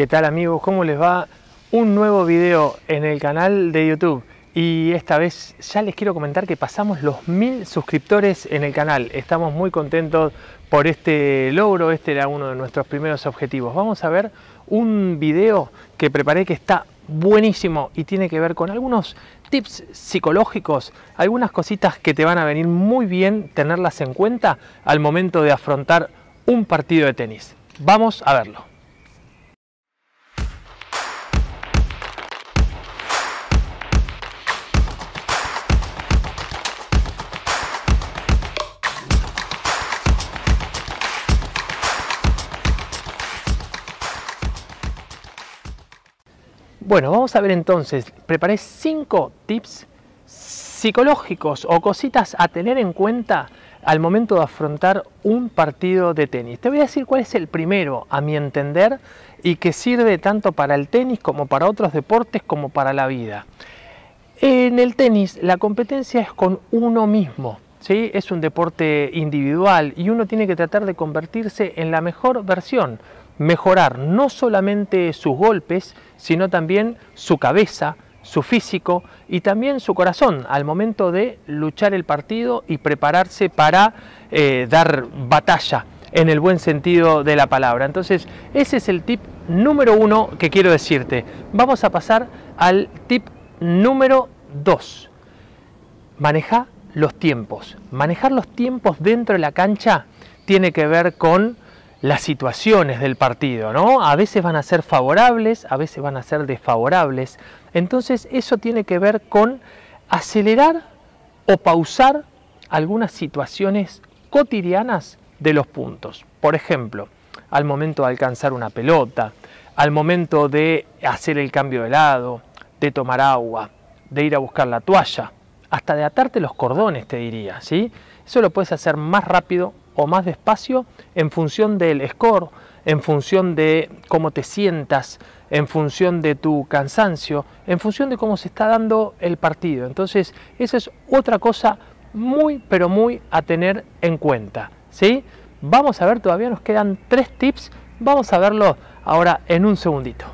¿Qué tal amigos? ¿Cómo les va? Un nuevo video en el canal de YouTube y esta vez ya les quiero comentar que pasamos los mil suscriptores en el canal. Estamos muy contentos por este logro, este era uno de nuestros primeros objetivos. Vamos a ver un video que preparé que está buenísimo y tiene que ver con algunos tips psicológicos, algunas cositas que te van a venir muy bien tenerlas en cuenta al momento de afrontar un partido de tenis. Vamos a verlo. Bueno, vamos a ver entonces, preparé cinco tips psicológicos o cositas a tener en cuenta al momento de afrontar un partido de tenis. Te voy a decir cuál es el primero, a mi entender, y que sirve tanto para el tenis como para otros deportes como para la vida. En el tenis la competencia es con uno mismo. Es un deporte individual y uno tiene que tratar de convertirse en la mejor versión mejorar no solamente sus golpes, sino también su cabeza, su físico y también su corazón al momento de luchar el partido y prepararse para eh, dar batalla en el buen sentido de la palabra. Entonces, ese es el tip número uno que quiero decirte. Vamos a pasar al tip número dos. Maneja los tiempos. Manejar los tiempos dentro de la cancha tiene que ver con las situaciones del partido, ¿no? A veces van a ser favorables, a veces van a ser desfavorables. Entonces eso tiene que ver con acelerar o pausar algunas situaciones cotidianas de los puntos. Por ejemplo, al momento de alcanzar una pelota, al momento de hacer el cambio de lado, de tomar agua, de ir a buscar la toalla, hasta de atarte los cordones, te diría, ¿sí? Eso lo puedes hacer más rápido, o más despacio en función del score, en función de cómo te sientas, en función de tu cansancio, en función de cómo se está dando el partido. Entonces, esa es otra cosa muy, pero muy a tener en cuenta. ¿sí? Vamos a ver, todavía nos quedan tres tips, vamos a verlo ahora en un segundito.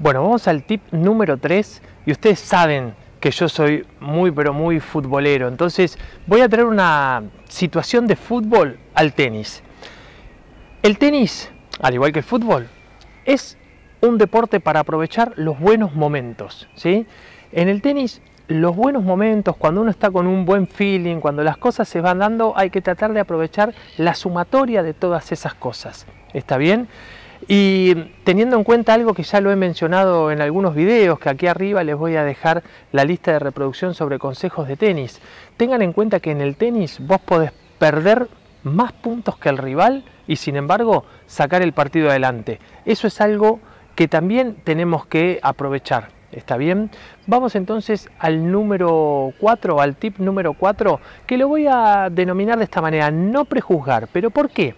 Bueno, vamos al tip número 3 y ustedes saben que yo soy muy pero muy futbolero, entonces voy a traer una situación de fútbol al tenis. El tenis, al igual que el fútbol, es un deporte para aprovechar los buenos momentos, ¿sí? En el tenis los buenos momentos, cuando uno está con un buen feeling, cuando las cosas se van dando, hay que tratar de aprovechar la sumatoria de todas esas cosas. ¿Está bien? Y teniendo en cuenta algo que ya lo he mencionado en algunos videos, que aquí arriba les voy a dejar la lista de reproducción sobre consejos de tenis, tengan en cuenta que en el tenis vos podés perder más puntos que el rival y sin embargo sacar el partido adelante. Eso es algo que también tenemos que aprovechar. ¿Está bien? Vamos entonces al número 4, al tip número 4, que lo voy a denominar de esta manera, no prejuzgar. ¿Pero por qué?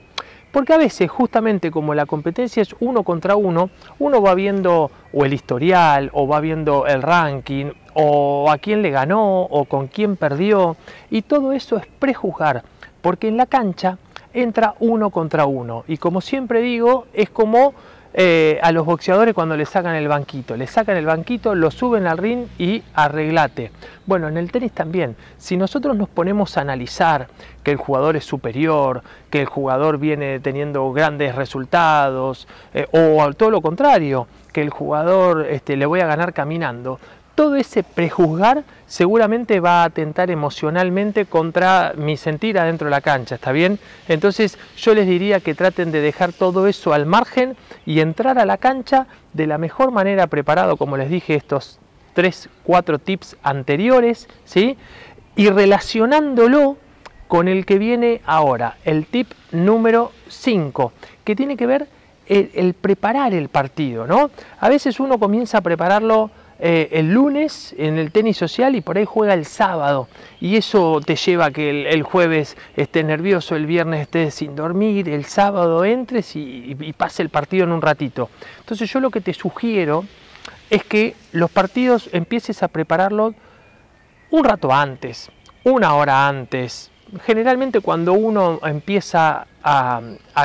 Porque a veces, justamente como la competencia es uno contra uno, uno va viendo o el historial, o va viendo el ranking, o a quién le ganó, o con quién perdió, y todo eso es prejuzgar, porque en la cancha entra uno contra uno, y como siempre digo, es como eh, a los boxeadores cuando le sacan el banquito. Le sacan el banquito, lo suben al ring y arreglate. Bueno, en el tenis también. Si nosotros nos ponemos a analizar que el jugador es superior, que el jugador viene teniendo grandes resultados, eh, o o todo lo contrario, que el jugador este, le voy a ganar caminando, todo ese prejuzgar seguramente va a atentar emocionalmente contra mi sentir adentro de la cancha, ¿está bien? Entonces yo les diría que traten de dejar todo eso al margen y entrar a la cancha de la mejor manera preparado, como les dije, estos tres, cuatro tips anteriores, ¿sí? Y relacionándolo con el que viene ahora, el tip número 5, que tiene que ver el, el preparar el partido, ¿no? A veces uno comienza a prepararlo eh, el lunes en el tenis social y por ahí juega el sábado. Y eso te lleva a que el, jueves estés nervioso, el viernes estés sin dormir, el sábado entres y, pase el partido en un ratito. Entonces yo lo que te sugiero es que los partidos empieces a prepararlos un rato antes, una hora antes. Generalmente cuando uno empieza a,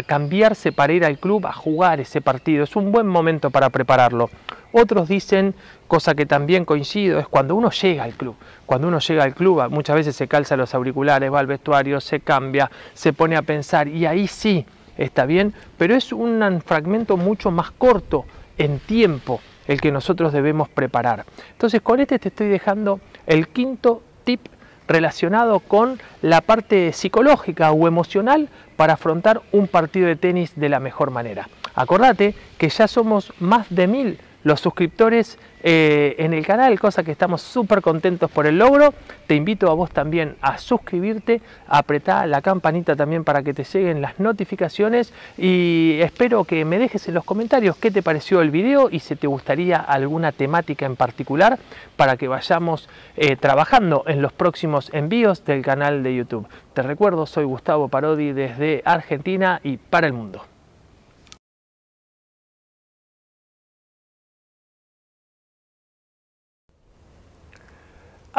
cambiarse para ir al club a jugar ese partido, es un buen momento para prepararlo. Otros dicen, cosa que también coincido, es cuando uno llega al club. Cuando uno llega al club, muchas veces se calza los auriculares, va al vestuario, se cambia, se pone a pensar y ahí sí está bien, pero es un fragmento mucho más corto en tiempo el que nosotros debemos preparar. Entonces con este te estoy dejando el quinto tip relacionado con la parte psicológica o emocional para afrontar un partido de tenis de la mejor manera. Acordate que ya somos más de mil los suscriptores eh, en el canal, cosa que estamos súper contentos por el logro. Te invito a vos también a suscribirte, apretá la campanita también para que te lleguen las notificaciones y espero que me dejes en los comentarios qué te pareció el video y si te gustaría alguna temática en particular para que vayamos eh, trabajando en los próximos envíos del canal de YouTube. Te recuerdo, soy Gustavo Parodi desde Argentina y para el mundo.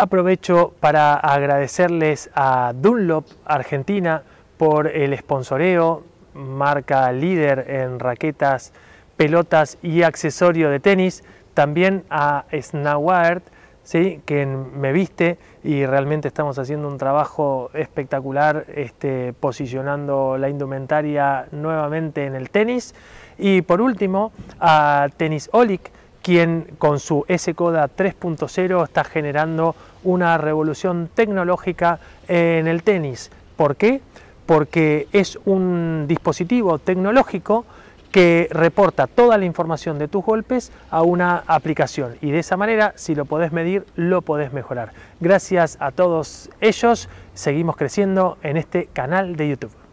Aprovecho para agradecerles a Dunlop Argentina por el sponsoreo, marca líder en raquetas, pelotas y accesorio de tenis. También a Snoward, ¿sí? que me viste y realmente estamos haciendo un trabajo espectacular este, posicionando la indumentaria nuevamente en el tenis. Y por último, a Tenis Olic, quien con su S-Coda 3.0 está generando una revolución tecnológica en el tenis. ¿Por qué? Porque es un dispositivo tecnológico que reporta toda la información de tus golpes a una aplicación y de esa manera si lo podés medir lo podés mejorar. Gracias a todos ellos, seguimos creciendo en este canal de YouTube.